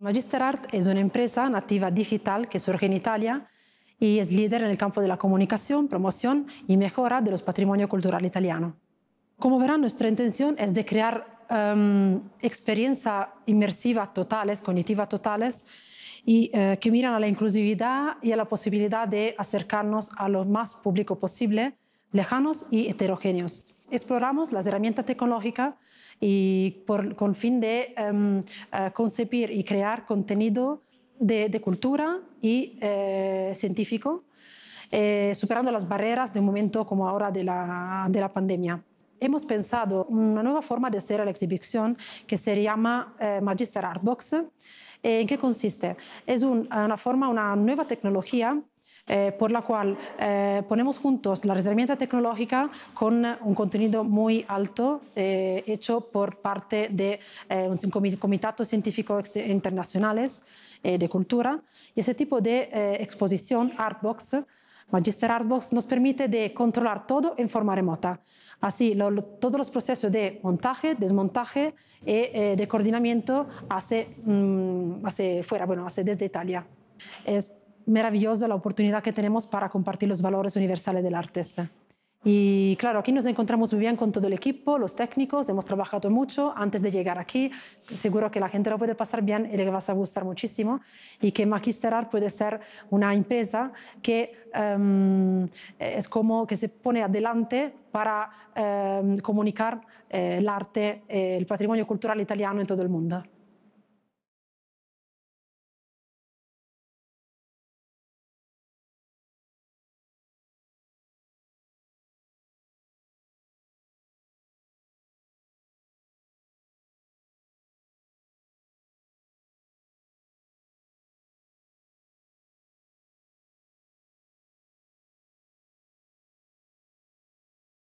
Magisterart es una empresa nativa digital que surge en Italia y es líder en el campo de la comunicación, promoción y mejora de los patrimonios culturales italiano. Como verán, nuestra intención es de crear em, experiencias inmersivas totales, cognitivas totales, y eh, que miran a la inclusividad y a la posibilidad de acercarnos a lo más público posible lejanos y heterogéneos. Exploramos las herramientas tecnológicas y por, con fin de em, eh, concebir y crear contenido de, cultura y eh, científico, eh, superando las barreras de un momento como ahora de la, de la pandemia hemos pensado una nueva forma de hacer la exhibición que se llama eh, Magister Artbox. ¿En qué consiste? Es una forma, una nueva tecnología eh, por la cual eh, ponemos juntos la herramienta tecnológica con eh, un contenido muy alto hecho por parte de un comitato científico internacionales de cultura. Y ese tipo de exposición, Artbox, Magister Artbox nos permite de controlar todo en forma remota. Así, todos los procesos de montaje, desmontaje y de coordinamiento hace, mm, hace fuera, bueno, hace desde Italia maravillosa la oportunidad que tenemos para compartir los valores universales del arte. Y claro, aquí nos encontramos muy bien con todo el equipo, los técnicos, hemos trabajado mucho antes de llegar aquí. Seguro que la gente lo puede pasar bien y le vas a gustar muchísimo. Y que maquisterar puede ser una empresa que em, es como que se pone adelante para em, comunicar eh, el arte, eh, el patrimonio cultural italiano en todo el mundo.